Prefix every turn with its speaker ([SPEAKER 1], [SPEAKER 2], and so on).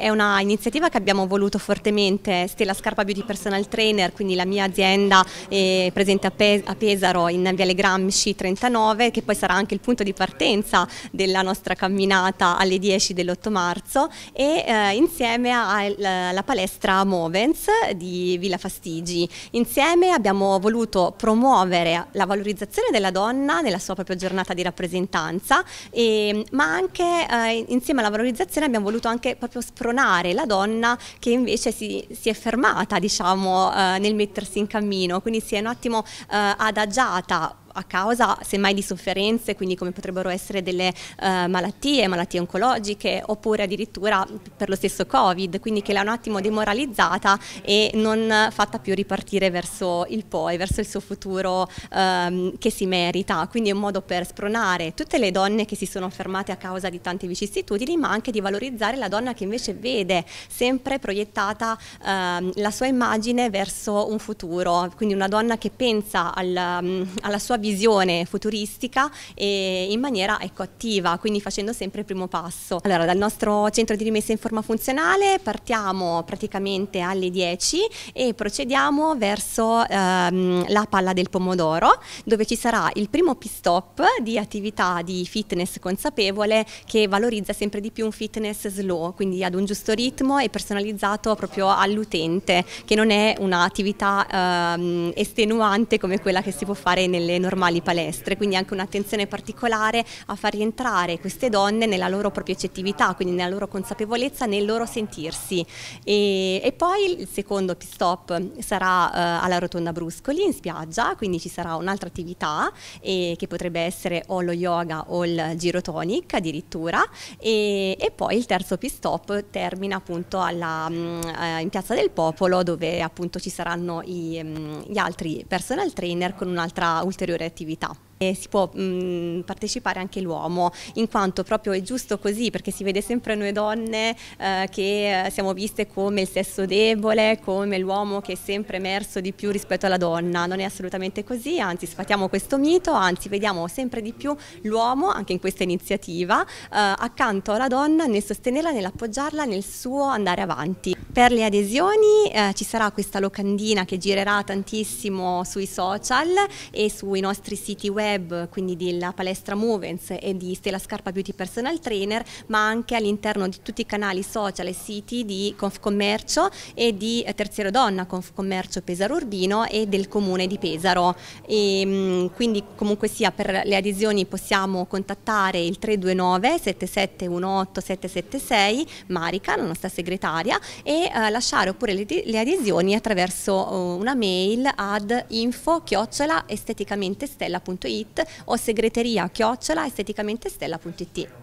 [SPEAKER 1] È una iniziativa che abbiamo voluto fortemente, Stella Scarpa Beauty Personal Trainer, quindi la mia azienda è eh, presente a Pesaro in Viale Gramsci 39 che poi sarà anche il punto di partenza della nostra camminata alle 10 dell'8 marzo e eh, insieme alla palestra Movens di Villa Fastigi. Insieme abbiamo voluto promuovere la valorizzazione della donna nella sua propria giornata di rappresentanza e, ma anche eh, insieme alla valorizzazione abbiamo voluto anche proprio spronare spronare la donna che invece si, si è fermata diciamo, eh, nel mettersi in cammino, quindi si è un attimo eh, adagiata a causa semmai di sofferenze, quindi come potrebbero essere delle eh, malattie, malattie oncologiche oppure addirittura per lo stesso Covid, quindi che l'ha un attimo demoralizzata e non fatta più ripartire verso il poi, verso il suo futuro ehm, che si merita. Quindi è un modo per spronare tutte le donne che si sono fermate a causa di tante vicissitudini, ma anche di valorizzare la donna che invece vede sempre proiettata ehm, la sua immagine verso un futuro, quindi una donna che pensa al, alla sua vita visione futuristica e in maniera ecco, attiva, quindi facendo sempre il primo passo. Allora, dal nostro centro di rimessa in forma funzionale partiamo praticamente alle 10 e procediamo verso ehm, la palla del pomodoro, dove ci sarà il primo pit-stop di attività di fitness consapevole che valorizza sempre di più un fitness slow, quindi ad un giusto ritmo e personalizzato proprio all'utente, che non è un'attività ehm, estenuante come quella che si può fare nelle normali normali palestre, quindi anche un'attenzione particolare a far rientrare queste donne nella loro propria accettività, quindi nella loro consapevolezza, nel loro sentirsi. E, e poi il secondo pit stop sarà eh, alla Rotonda Bruscoli in spiaggia, quindi ci sarà un'altra attività eh, che potrebbe essere o lo yoga o il giro tonic addirittura e, e poi il terzo pit stop termina appunto alla, mm, eh, in Piazza del Popolo dove appunto ci saranno i, mm, gli altri personal trainer con un'altra ulteriore maggiore attività. E si può mh, mm, partecipare anche l'uomo, in quanto proprio è giusto così, perché si vede sempre noi donne eh, che eh, siamo viste come il sesso debole, come l'uomo che è sempre emerso di più rispetto alla donna. Non è assolutamente così, anzi sfatiamo questo mito, anzi vediamo sempre di più l'uomo, anche in questa iniziativa, eh, accanto alla donna nel sostenerla, nell'appoggiarla, nel suo andare avanti. Per le adesioni eh, ci sarà questa locandina che girerà tantissimo sui social e sui nostri siti web, quindi della Palestra Movens e di Stella Scarpa Beauty Personal Trainer, ma anche all'interno di tutti i canali social e siti di Confcommercio e di Terziero Donna, Confcommercio Pesaro Urbino e del Comune di Pesaro. E, ehm, quindi comunque sia per le adesioni possiamo contattare il 329 7718 776 Marica, la nostra segretaria, e e eh, lasciare oppure le, le adesioni attraverso uh, una mail ad info chiocciola esteticamente stella.it o segreteria chiocciola esteticamente stella.it.